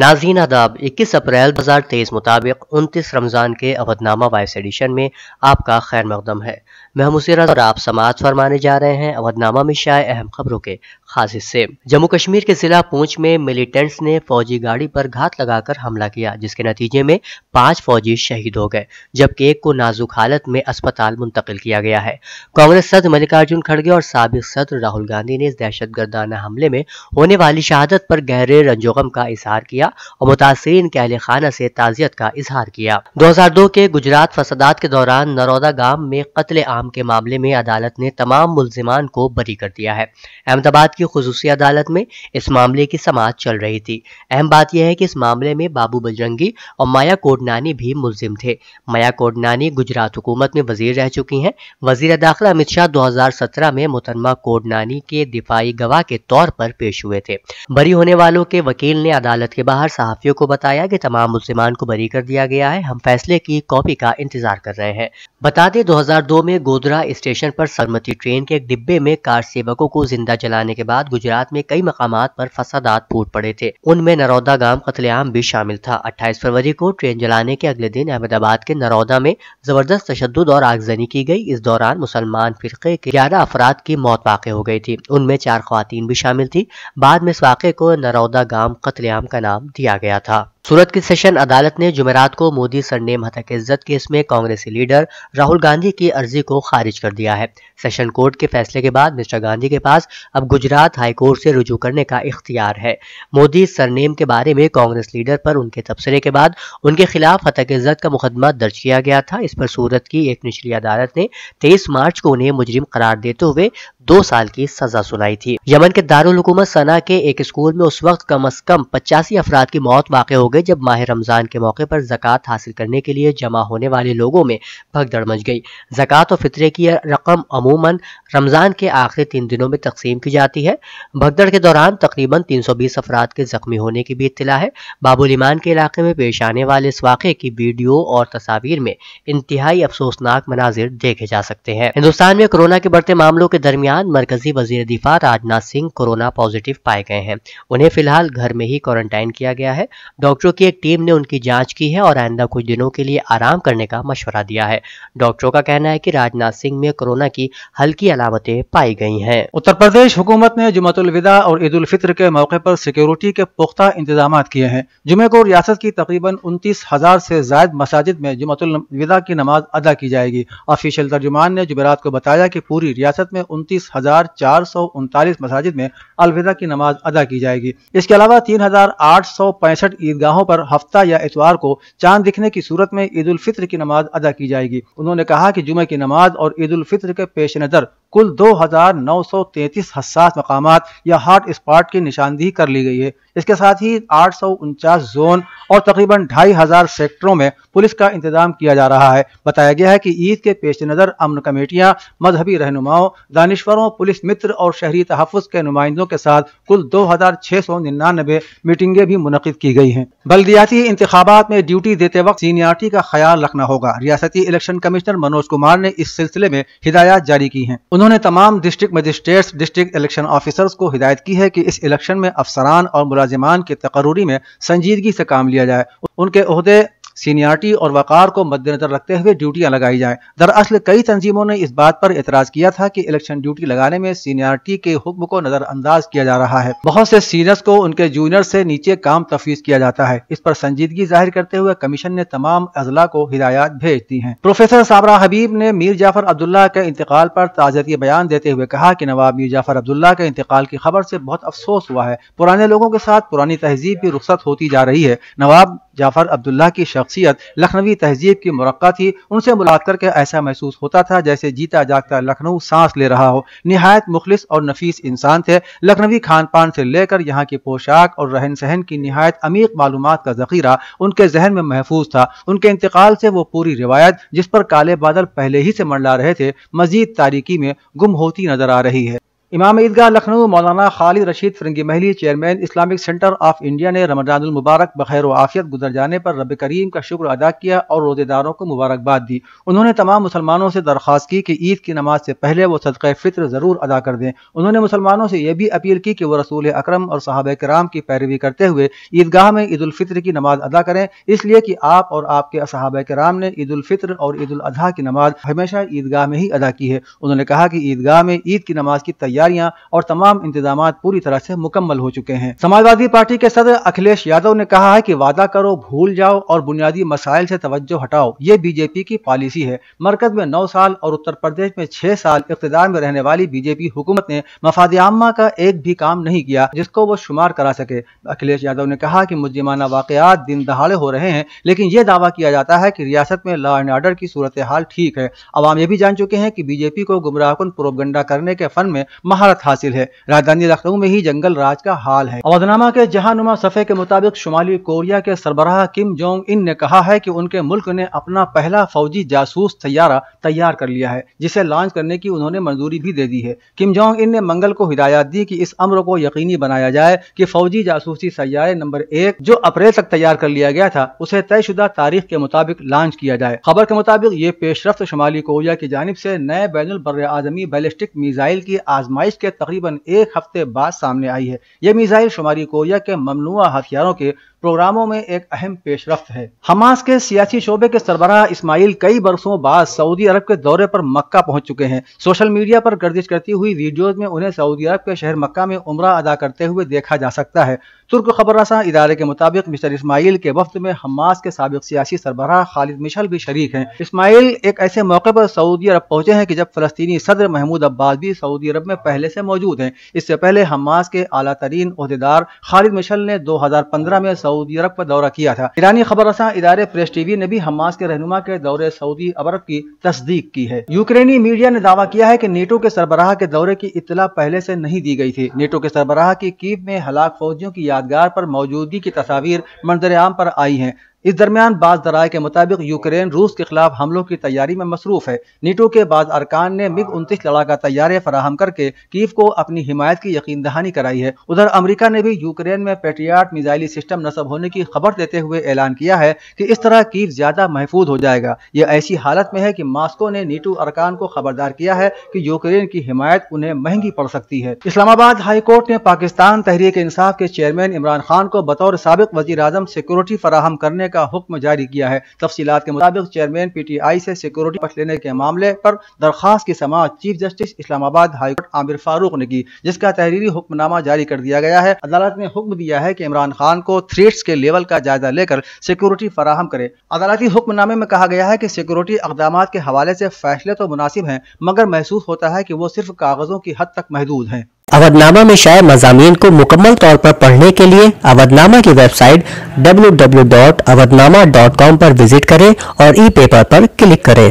नाजीन आदाब 21 अप्रैल 2023 मुताबिक 29 रमज़ान के अवधनामा वाइस एडिशन में आपका खैर मकदम है मैं और आप समाज फरमाने जा रहे हैं अवधनामा में शाय अहम खबरों के खास हिस्से जम्मू कश्मीर के जिला पूंछ में मिलिटेंट्स ने फौजी गाड़ी पर घात लगाकर हमला किया जिसके नतीजे में पांच फौजी शहीद हो गए जबकि एक को नाजुक हालत में अस्पताल मुंतकिल किया गया है कांग्रेस सदर मल्लिकार्जुन खड़गे और सबक सदर राहुल गांधी ने इस दहशत गर्दाना हमले में होने वाली शहादत पर गहरे रंजोगम का इजहार किया અમતાસેન કેલેખાના સે તાઝિયત કા ઇઝહાર કિયા 2002 કે ગુજરાત فسادات કે દૌરાન નરોદા ગામ મેં કતલે આમ કે મામલે મેં અદાલત ને તમામ મુલઝીમાન કો بری કર દિયા હૈ અમદાવાદ કી ખુસૂસી અદાલત મેં ઇસ મામલે કી સમાજ ચલ રહી થી અહમ બાત યે હૈ કિસ મામલે મેં બાબુ બલજંગી ઓર મયા કોડનાની ભી મુલઝિમ થે મયા કોડનાની ગુજરાત હુકુમત મેં વજીર રહે ચુકી હૈ વજીર અદાખલા અમિત શાહ 2017 મેં મુતમા કોડનાની કે દિફાઈ ગવા કે તોર પર پیش હુએ થે بری હોને વાલો કે વકીલ ને અદાલત કે बाहर सहाफ़ियों को बताया कि तमाम मुसलमान को बरी कर दिया गया है हम फैसले की कॉपी का इंतजार कर रहे हैं बता दें 2002 में गोदरा स्टेशन पर सरमती ट्रेन के एक डिब्बे में कार सेवकों को जिंदा जलाने के बाद गुजरात में कई मकाम पर फसादात फूट पड़े थे उनमें नरौदा गांव कतलेआम भी शामिल था अट्ठाईस फरवरी को ट्रेन जलाने के अगले दिन अहमदाबाद के नरौदा में जबरदस्त तशद और आगजनी की गई इस दौरान मुसलमान फिरके के ग्यारह अफराद की मौत वाक़ हो गई थी उनमें चार खुवान भी शामिल थी बाद में इस वाक़े को नरौदा गांव कतलेआम का नाम दिया गया था सूरत की सेशन अदालत ने जुमेरात को मोदी सरनेम हत्या इज्जत केस में कांग्रेसी लीडर राहुल गांधी की अर्जी को खारिज कर दिया है सेशन कोर्ट के फैसले के बाद मिस्टर गांधी के पास अब गुजरात हाईकोर्ट से रुजू करने का इख्तियार है मोदी सरनेम के बारे में कांग्रेस लीडर पर उनके तबसरे के बाद उनके खिलाफ हत्या इज्जत का मुकदमा दर्ज किया गया था इस पर सूरत की एक निचली अदालत ने तेईस मार्च को उन्हें मुजरिम करार देते हुए दो साल की सजा सुनाई थी यमन के दारुलकूमत सना के एक स्कूल में उस वक्त कम अज कम पचासी अफराद की मौत वाक़ हो गई होंगे जब माह रमज़ान के मौके पर जक़ात हासिल करने के लिए जमा होने वाले लोगों में भगदड़ मच गई जक़ात और फितरे की रकम अमूमन रमज़ान के आखिरी तीन दिनों में तकसीम की जाती है भगदड़ के दौरान तकरीबन तीन सौ बीस अफराद के ज़ख्मी होने की भी इतला है बाबुल ईमान के इलाके में पेश आने वाले इस वाक़े की वीडियो और तस्वीर में इंतहाई अफसोसनाक मनाजिर देखे जा सकते हैं हिंदुस्तान में कोरोना के बढ़ते मामलों के दरमियान मरकजी वजीर दिफा राजनाथ सिंह कोरोना पॉजिटिव पाए गए हैं उन्हें फिलहाल घर में ही क्वारंटाइन किया गया है डॉक्टर डॉक्टरों की एक टीम ने उनकी जांच की है और आइंदा कुछ दिनों के लिए आराम करने का मशवरा दिया है डॉक्टरों का कहना है कि राजनाथ सिंह में कोरोना की हल्की अलामतें पाई गई हैं उत्तर प्रदेश हुकूमत ने जुमतुलविदा और ईद उल फित्र के मौके पर सिक्योरिटी के पुख्ता इंतजाम किए हैं जुमे को रियासत की तकरीबन उनतीस हजार से जायद मसाजिद में जुमतुलविदा की नमाज अदा की जाएगी ऑफिशियल तर्जुमान ने जुमेरात को बताया कि पूरी रियासत में उनतीस हजार चार सौ उनतालीस मसाजिद में अलविदा की नमाज अदा की जाएगी इसके अलावा तीन हजार आठ सौ पैंसठ ईदगाह ईदगाहों पर हफ्ता या इतवार को चांद दिखने की सूरत में ईद उल फित्र की नमाज अदा की जाएगी उन्होंने कहा कि जुमे की नमाज और ईद उल फित्र के पेश नज़र कुल दो हजार नौ सौ तैतीस हसास मकाम या हॉट स्पॉट की निशानदेही कर ली गई है इसके साथ ही आठ सौ उनचास जोन और तकरीबन ढाई हजार सेक्टरों में पुलिस का इंतजाम किया जा रहा है बताया गया है कि ईद के पेश नज़र अमन कमेटियां मजहबी रहनुमाओं दानश्वरों पुलिस मित्र और शहरी तहफ़ के नुमाइंदों के साथ कुल दो हजार छह सौ निन्यानबे मीटिंगें भी मुनद की गई हैं बल्दियाती इंतबात में ड्यूटी देते वक्त सीनियरिटी का ख्याल रखना होगा रियासती इलेक्शन कमिश्नर मनोज कुमार ने इस सिलसिले में हिदायत जारी की है उन्होंने तमाम district magistrates district election officers को हिदायत की है कि इस इलेक्शन में अफसरान और मुलाजिमान के तकरूरी में संजीदगी से काम लिया लिया जाए उनके अहदे सीनियरिटी और वक़ार को मद्देनजर रखते हुए ड्यूटियां लगाई जाएं दरअसल कई तंजीमों ने इस बात पर एतराज़ किया था कि इलेक्शन ड्यूटी लगाने में सीनियरिटी के हुक्म को नज़रअंदाज किया जा रहा है बहुत से सीनियर्स को उनके जूनियर से नीचे काम तफवीज़ किया जाता है इस पर संजीदगी जाहिर करते हुए कमीशन ने तमाम अजला को हिदायत भेज दी है प्रोफेसर साबरा हबीब ने मीर जाफर अब्दुल्ला के इंतकाल पर ताज़ती बयान देते हुए कहा की नवाब मीर जाफर अब्दुल्ला के इंतकाल की खबर ऐसी बहुत अफसोस हुआ है पुराने लोगों के साथ पुरानी तहजीब भी रुख्सत होती जा रही है नवाब जाफ़र अब्दुल्ला की शख्सियत लखनवी तहजीब की मरक्का थी उनसे मुलाकात करके ऐसा महसूस होता था जैसे जीता जागता लखनऊ सांस ले रहा हो नहायत मुखलिस और नफीस इंसान थे लखनवी खान पान से लेकर यहाँ की पोशाक और रहन सहन की नहायत अमीक मालूम का ज़ख़ीरा उनके जहन में महफूज था उनके इंतकाल से वो पूरी रिवायत जिस पर काले बादल पहले ही से मंडला रहे थे मजीद तारीकी में गुम होती नजर आ रही है इमाम ईदगाह लखनऊ मौलाना Khalid Rashid Firangi Mahali chairman Islamic centre of India ने रमजानुल मुबारक बखैर आफियत गुजर जाने पर रब करीम का शुक्र अदा किया और रोजेदारों को मुबारकबाद दी उन्होंने तमाम मुसलमानों से दरख्वास्त की कि ईद की नमाज से पहले वो सदक़ फित्र ज़रूर अदा कर दें उन्होंने मुसलमानों से यह भी अपील की कि वह रसूल अक्रम और साहब कराम की पैरवी करते हुए ईदगाह में ईदालफ़ित्र की नमाज अदा करें इसलिए कि आप और आपके साहब कराम ने ईद ईदालफ़ित्र और उजी की नमाज हमेशा ईदगाह में ही अदा की है उन्होंने कहा कि ईदगाह में ईद की नमाज की तैयारी तैयारियां और तमाम इंतजाम पूरी तरह से मुकम्मल हो चुके हैं समाजवादी पार्टी के सदर अखिलेश यादव ने कहा है की वादा करो भूल जाओ और बुनियादी मसाइल से तवज्जो हटाओ ये बीजेपी की पॉलिसी है मरकज में नौ साल और उत्तर प्रदेश में छह साल इकतदार में रहने वाली बीजेपी हुकूमत ने मफादियामा का एक भी काम नहीं किया जिसको वो शुमार करा सके अखिलेश यादव ने कहा की मुजिमाना वाकत दिन दहाड़े हो रहे हैं लेकिन ये दावा किया जाता है की रियासत में लॉ एंड ऑर्डर की सूरत हाल ठीक है अवाम ये भी जान चुके हैं की बीजेपी को गुमराहकुन प्रोपगंडा करने के फन में महारत हासिल है राजधानी लखनऊ में ही जंगल राज का हाल है अवधनामा के जहानुमा सफ़े के मुताबिक शुमाली कोरिया के सरबराह किम जोंग इन ने कहा है कि उनके मुल्क ने अपना पहला फौजी जासूस तैयारा तैयार कर लिया है जिसे लॉन्च करने की उन्होंने मंजूरी भी दे दी है किम जोंग इन ने मंगल को हिदायत दी की इस अमर को यकीनी बनाया जाए की फौजी जासूसी सैारे नंबर एक जो अप्रैल तक तैयार कर लिया गया था उसे तयशुदा तारीख के मुताबिक लॉन्च किया जाए खबर के मुताबिक ये पेशरफ शुमाली कोरिया की जानब ऐसी नए बैन बर आजमी बैलिस्टिक मिजाइल की आजमा आजमाइश के तकरीबन एक हफ्ते बाद सामने आई है यह मिजाइल शुमारी कोरिया के ममनुआ हथियारों के प्रोग्रामों में एक अहम पेशरफ है हमास के सियासी शोबे के सरबराह इस्माइल कई बरसों बाद सऊदी अरब के दौरे पर मक्का पहुंच चुके हैं सोशल मीडिया पर गर्दिश करती हुई वीडियोस में उन्हें सऊदी अरब के शहर मक्का में उम्र अदा करते हुए देखा जा सकता है तुर्क खबर इदारे के मुताबिक मिस्टर इस्माइल के वफ्त में हमास के सबक सियासी सरबराह खालिद मिशल भी शरीक हैं इस्माइल एक ऐसे मौके पर सऊदी अरब पहुंचे हैं कि जब फलस्तनी सदर महमूद अब्बास भी सऊदी अरब में पहले से मौजूद हैं इससे पहले हमास के अला तरीन अहदेदार खालिद मिशल ने दो हजार पंद्रह में सऊदी अरब का दौरा किया था ईरानी खबर रसा इदारे प्रेस टीवी ने भी हमास के रहनुमा के दौरे सऊदी अरब की तस्दीक की है यूक्रेनी मीडिया ने दावा किया है की नेटो के सरबराह के दौरे की इतला पहले ऐसी नहीं दी गयी थी नेटो के सरबराह की कीव में हलाक फौजियों की यादगार आरोप मौजूदगी की तस्वीर मंजर आम आरोप आई है इस दरमियान बाज दराय के मुताबिक यूक्रेन रूस के खिलाफ हमलों की तैयारी में मसरूफ है नीटो के बाद अरकान ने मिग उनतीस लड़ाका तैयारे फराहम करके कीव को अपनी हिमायत की यकीन दहानी कराई है उधर अमरीका ने भी यूक्रेन में पेट्रियाट मिजाइली सिस्टम नसब होने की खबर देते हुए ऐलान किया है कि इस तरह कीव ज्यादा महफूज हो जाएगा यह ऐसी हालत में है की मास्को ने नीटो अरकान को खबरदार किया है कि यूक्रेन की हिमायत उन्हें महंगी पड़ सकती है इस्लामाबाद हाईकोर्ट ने पाकिस्तान तहरीक इंसाफ के चेयरमैन इमरान खान को बतौर सबक वजी सिक्योरिटी फराहम करने का हुक्म जारी किया है तफसीत के मुताबिक चेयरमैन पी टी आई से सिक्योरिटी पक्ष लेने के मामले आरोप दरखास्त की समाज chief justice Islamabad high court Aamir Farooq ने की जिसका तहरीरी हुक्मनामा जारी कर दिया गया है अदालत ने हुक्म दिया है की इमरान खान को थ्रेट्स के लेवल का जायजा लेकर सिक्योरिटी फराहम करे अदालती हुक्मनामे में कहा गया है की सिक्योरिटी इकदाम के हवाले ऐसी फैसले तो मुनासिब है मगर महसूस होता है की वो सिर्फ कागजों की हद तक महदूद है अवधनामा में शायर मजामी को मुकम्मल तौर पर पढ़ने के लिए अवधनामा की वेबसाइट कॉम पर विजिट करें और ई पेपर पर क्लिक करें